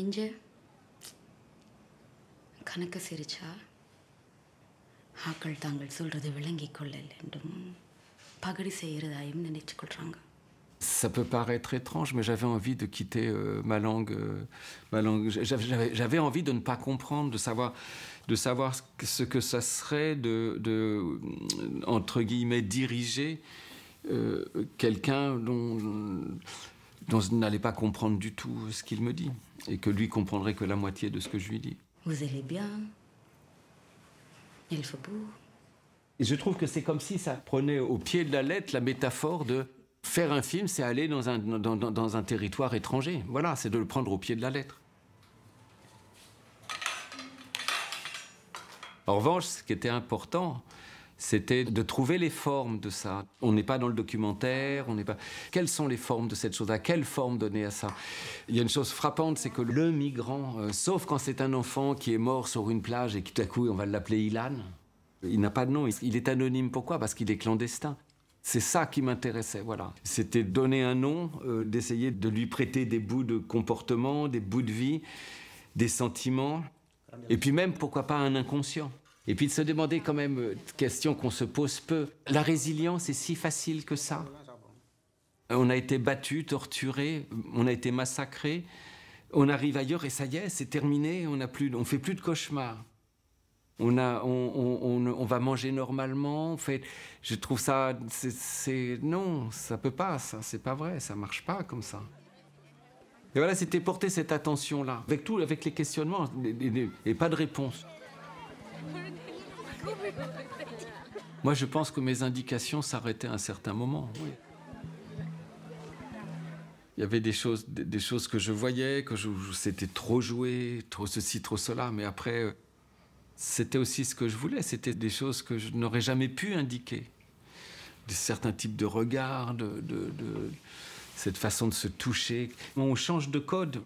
இஞ்சு கணக்கு சிரிச்சா ஆக்கள் தாங்கள் சொல்றது விளங்கி கொள்ளல் என்றும் பகடி செய்கிறதாயும் நினைச்சு கொள்றாங்க Ça peut paraître étrange, mais j'avais envie de quitter euh, ma langue. Euh, ma langue. J'avais envie de ne pas comprendre, de savoir, de savoir ce que ça serait de, de entre guillemets, diriger euh, quelqu'un dont dont je n'allais pas comprendre du tout ce qu'il me dit, et que lui comprendrait que la moitié de ce que je lui dis. Vous allez bien Il faut beau. Et je trouve que c'est comme si ça prenait au pied de la lettre la métaphore de faire un film, c'est aller dans un, dans un territoire étranger. Voilà, c'est de le prendre au pied de la lettre. En revanche, ce qui était important, c'était de trouver les formes de ça. On n'est pas dans le documentaire, on n'est pas. Quelles sont les formes de cette chose-là Quelle forme donner à ça Il y a une chose frappante, c'est que le migrant, euh, sauf quand c'est un enfant qui est mort sur une plage et qui tout à coup on va l'appeler Ilan, il n'a pas de nom, il est anonyme. Pourquoi Parce qu'il est clandestin. C'est ça qui m'intéressait, voilà. C'était donner un nom, euh, d'essayer de lui prêter des bouts de comportement, des bouts de vie, des sentiments, et puis même pourquoi pas un inconscient. Et puis de se demander quand même, euh, question qu'on se pose peu, la résilience est si facile que ça On a été battu, torturé, on a été massacré, on arrive ailleurs et ça y est, c'est terminé, on ne on fait plus de cauchemars. On, a, on, va manger normalement. En fait, je trouve ça, c'est non, ça peut pas, ça, c'est pas vrai, ça marche pas comme ça. Et voilà, c'était porter cette attention-là, avec tout, avec les questionnements et pas de réponse. Moi, je pense que mes indications s'arrêtaient à un certain moment. Il y avait des choses, des choses que je voyais, que c'était trop joué, trop ceci, trop cela. Mais après, euh, c'était aussi ce que je voulais. C'était des choses que je n'aurais jamais pu indiquer. De certains types de regards, de cette façon de se toucher. On change de code.